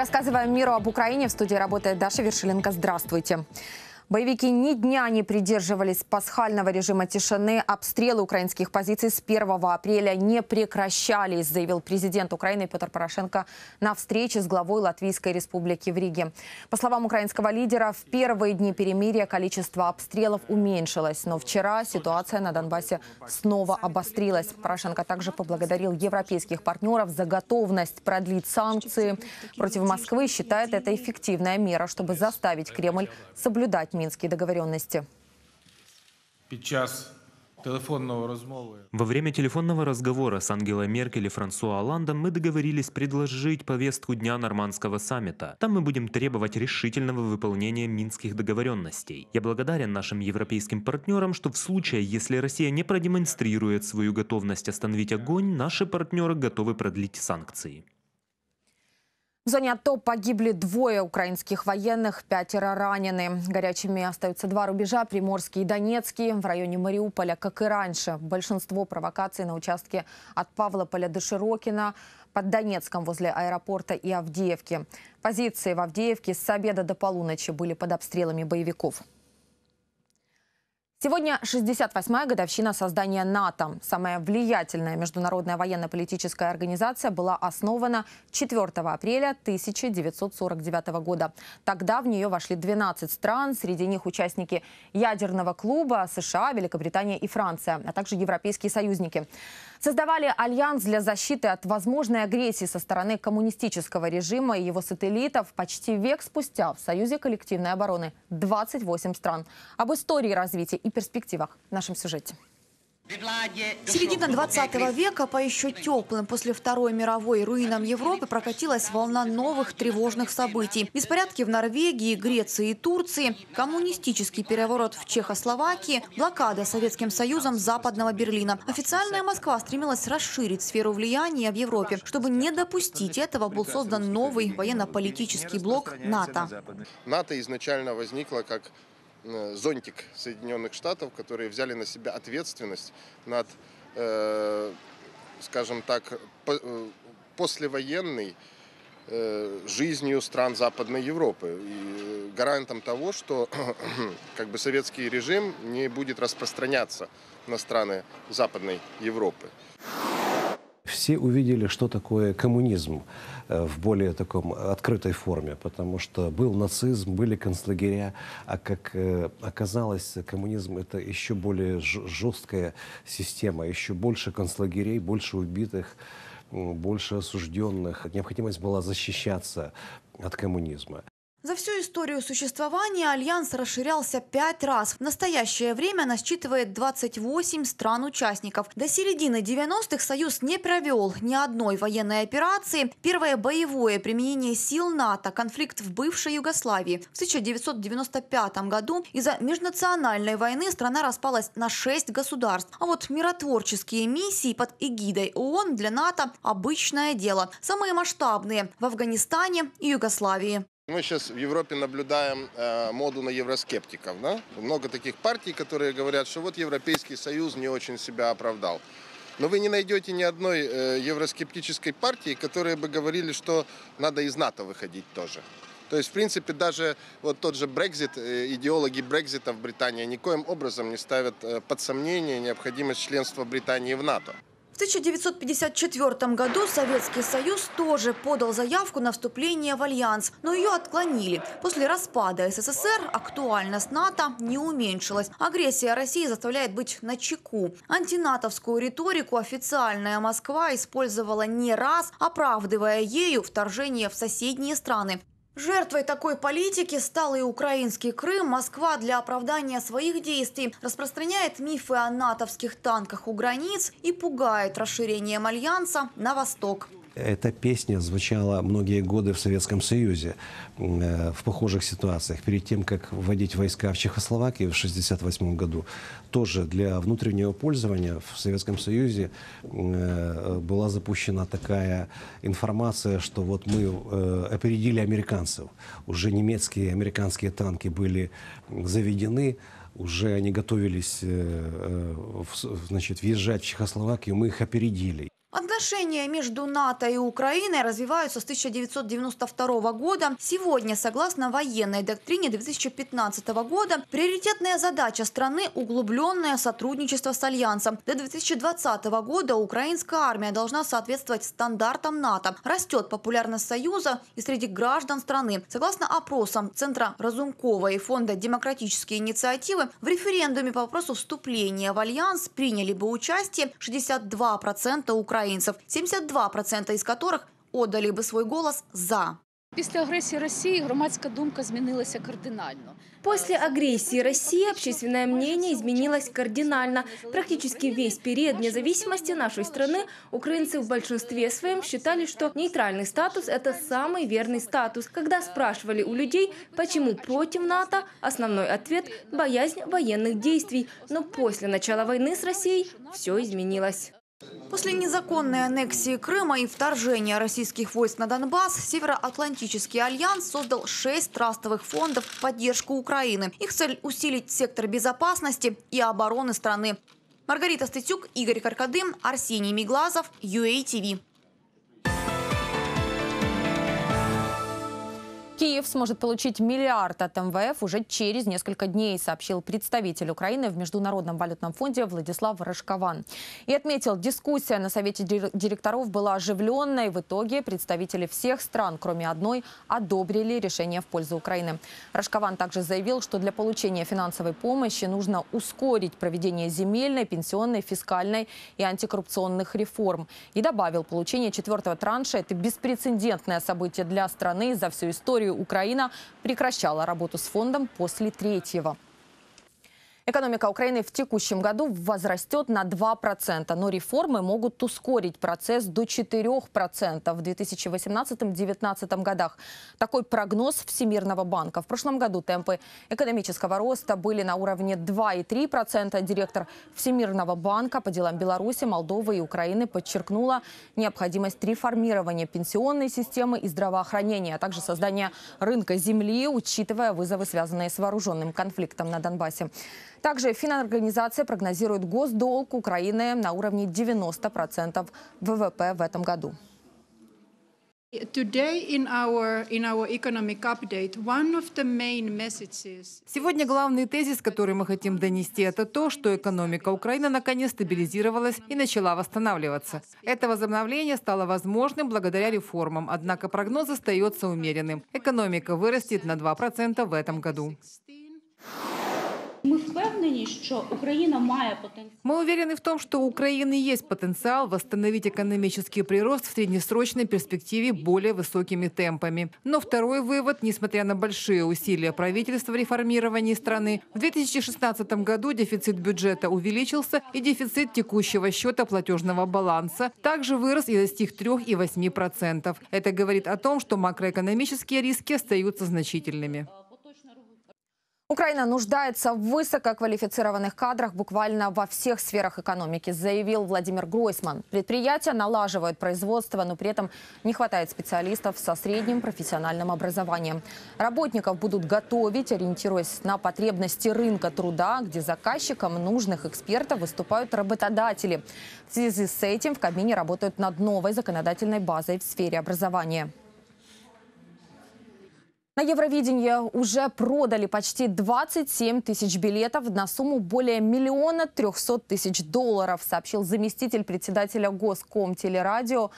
рассказываем миру об Украине. В студии работает Даша Вершилинка. Здравствуйте. Боевики ни дня не придерживались пасхального режима тишины. Обстрелы украинских позиций с 1 апреля не прекращались, заявил президент Украины Петр Порошенко на встрече с главой Латвийской республики в Риге. По словам украинского лидера, в первые дни перемирия количество обстрелов уменьшилось. Но вчера ситуация на Донбассе снова обострилась. Порошенко также поблагодарил европейских партнеров за готовность продлить санкции против Москвы. Считает это эффективная мера, чтобы заставить Кремль соблюдать Минские договоренности. Во время телефонного разговора с Ангелой Меркель и Франсуа Оландом мы договорились предложить повестку дня нормандского саммита. Там мы будем требовать решительного выполнения минских договоренностей. Я благодарен нашим европейским партнерам, что в случае, если Россия не продемонстрирует свою готовность остановить огонь, наши партнеры готовы продлить санкции. В зоне АТО погибли двое украинских военных, пятеро ранены. Горячими остаются два рубежа, Приморский и Донецкий, в районе Мариуполя, как и раньше. Большинство провокаций на участке от Павлополя до Широкина, под Донецком возле аэропорта и Авдеевки. Позиции в Авдеевке с обеда до полуночи были под обстрелами боевиков. Сегодня 68-я годовщина создания НАТО. Самая влиятельная международная военно-политическая организация была основана 4 апреля 1949 года. Тогда в нее вошли 12 стран, среди них участники ядерного клуба США, Великобритания и Франция, а также европейские союзники создавали альянс для защиты от возможной агрессии со стороны коммунистического режима и его сателлитов. Почти век спустя в Союзе коллективной обороны 28 стран. Об истории развития и перспективах в нашем сюжете. Середина 20 века по еще теплым после Второй мировой руинам Европы прокатилась волна новых тревожных событий. Беспорядки в Норвегии, Греции и Турции, коммунистический переворот в Чехословакии, блокада Советским Союзом Западного Берлина. Официальная Москва стремилась расширить сферу влияния в Европе. Чтобы не допустить этого, был создан новый военно-политический блок НАТО. НАТО изначально возникло как Э, зонтик Соединенных Штатов, которые взяли на себя ответственность над, э, скажем так, э, послевоенной жизнью стран Западной Европы. И гарантом того, что как бы, советский режим не будет распространяться на страны Западной Европы все увидели, что такое коммунизм э, в более таком открытой форме, потому что был нацизм, были концлагеря, а как э, оказалось, коммунизм это еще более жесткая система, еще больше концлагерей, больше убитых, больше осужденных. Необходимость была защищаться от коммунизма. За всю историю существования Альянс расширялся пять раз. В настоящее время насчитывает 28 стран-участников. До середины 90-х Союз не провел ни одной военной операции. Первое боевое применение сил НАТО – конфликт в бывшей Югославии. В 1995 году из-за межнациональной войны страна распалась на шесть государств. А вот миротворческие миссии под эгидой ООН для НАТО – обычное дело. Самые масштабные – в Афганистане и Югославии. Мы сейчас в Европе наблюдаем э, моду на евроскептиков. Да? Много таких партий, которые говорят, что вот Европейский Союз не очень себя оправдал. Но вы не найдете ни одной э, евроскептической партии, которые бы говорили, что надо из НАТО выходить тоже. То есть, в принципе, даже вот тот же Брекзит, э, идеологи Брекзита в Британии никоим образом не ставят э, под сомнение необходимость членства Британии в НАТО. 1954 году Советский Союз тоже подал заявку на вступление в Альянс, но ее отклонили. После распада СССР актуальность НАТО не уменьшилась. Агрессия России заставляет быть на чеку. Антинатовскую риторику официальная Москва использовала не раз, оправдывая ею вторжение в соседние страны. Жертвой такой политики стал и украинский Крым. Москва для оправдания своих действий распространяет мифы о натовских танках у границ и пугает расширением альянса на восток эта песня звучала многие годы в Советском Союзе э, в похожих ситуациях. Перед тем, как вводить войска в Чехословакию в 1968 году, тоже для внутреннего пользования в Советском Союзе э, была запущена такая информация, что вот мы э, опередили американцев. Уже немецкие американские танки были заведены, уже они готовились значит, въезжать в Чехословакию, мы их опередили. Отношения между НАТО и Украиной развиваются с 1992 года. Сегодня, согласно военной доктрине 2015 года, приоритетная задача страны – углубленное сотрудничество с Альянсом. До 2020 года украинская армия должна соответствовать стандартам НАТО. Растет популярность Союза и среди граждан страны. Согласно опросам Центра Разумкова и Фонда «Демократические инициативы», в референдуме по вопросу вступления в Альянс приняли бы участие 62% украинцев украинцев, 72% из которых отдали бы свой голос «за». После агрессии России громадская думка изменилась кардинально. После агрессии России общественное мнение изменилось кардинально. Практически весь период независимости нашей страны украинцы в большинстве своем считали, что нейтральный статус – это самый верный статус. Когда спрашивали у людей, почему против НАТО, основной ответ – боязнь военных действий. Но после начала войны с Россией все изменилось. После незаконной аннексии Крыма и вторжения российских войск на Донбасс, Североатлантический альянс создал шесть трастовых фондов в поддержку Украины. Их цель – усилить сектор безопасности и обороны страны. Маргарита Стытюк, Игорь Каркадым, Арсений Миглазов, UATV. Киев сможет получить миллиард от МВФ уже через несколько дней, сообщил представитель Украины в Международном валютном фонде Владислав Рожкован. И отметил, дискуссия на Совете директоров была оживленной. В итоге представители всех стран, кроме одной, одобрили решение в пользу Украины. Рожкован также заявил, что для получения финансовой помощи нужно ускорить проведение земельной, пенсионной, фискальной и антикоррупционных реформ. И добавил, получение четвертого транша – это беспрецедентное событие для страны за всю историю Украина прекращала работу с фондом после третьего. Экономика Украины в текущем году возрастет на 2%, но реформы могут ускорить процесс до 4% в 2018-2019 годах. Такой прогноз Всемирного банка. В прошлом году темпы экономического роста были на уровне 2,3%. Директор Всемирного банка по делам Беларуси, Молдовы и Украины подчеркнула необходимость реформирования пенсионной системы и здравоохранения, а также создания рынка земли, учитывая вызовы, связанные с вооруженным конфликтом на Донбассе. Также финорганизация прогнозирует госдолг Украины на уровне 90% ВВП в этом году. Сегодня главный тезис, который мы хотим донести, это то, что экономика Украины наконец стабилизировалась и начала восстанавливаться. Это возобновление стало возможным благодаря реформам, однако прогноз остается умеренным. Экономика вырастет на 2% в этом году впевнені, що Україна має потенціал. Мы уверены в том, что у Украины есть потенциал восстановить экономический прирост в среднесрочной перспективе более высокими темпами. Но второй вывод, несмотря на большие усилия правительства в реформировании страны, в 2016 году дефицит бюджета увеличился и дефицит текущего счета платежного баланса также вырос и достиг 3,8%. Это говорит о том, что макроэкономические риски остаются значительными. Украина нуждается в высококвалифицированных кадрах буквально во всех сферах экономики, заявил Владимир Гройсман. Предприятия налаживают производство, но при этом не хватает специалистов со средним профессиональным образованием. Работников будут готовить, ориентируясь на потребности рынка труда, где заказчиком нужных экспертов выступают работодатели. В связи с этим в Кабмине работают над новой законодательной базой в сфере образования. На Евровидение уже продали почти 27 тысяч билетов на сумму более миллиона трехсот тысяч долларов, сообщил заместитель председателя Госком телерадио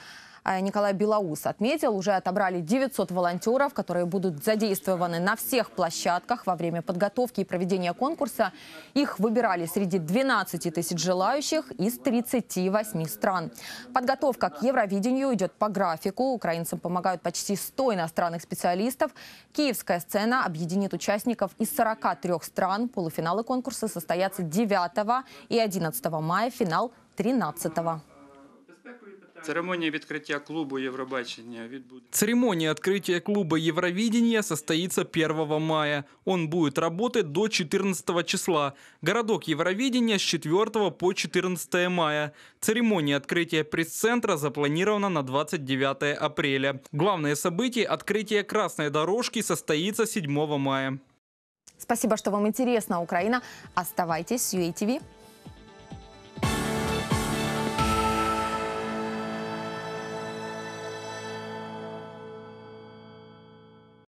а Николай Белоус отметил, уже отобрали 900 волонтеров, которые будут задействованы на всех площадках во время подготовки и проведения конкурса. Их выбирали среди 12 тысяч желающих из 38 стран. Подготовка к Евровидению идет по графику. Украинцам помогают почти 100 иностранных специалистов. Киевская сцена объединит участников из 43 стран. Полуфиналы конкурса состоятся 9 и 11 мая, финал 13 Церемонія відкриття клубу Евробачения відбудется. Церемония открытия клуба Евровидения состоится 1 мая. Он будет работать до 14 числа. Городок Евровидения с 4 по 14 мая. Церемония открытия пресс-центра запланирована на 29 апреля. Главное событие – открытие красной дорожки состоится 7 мая. Спасибо, что вам интересна Украина. Оставайтесь с UATV.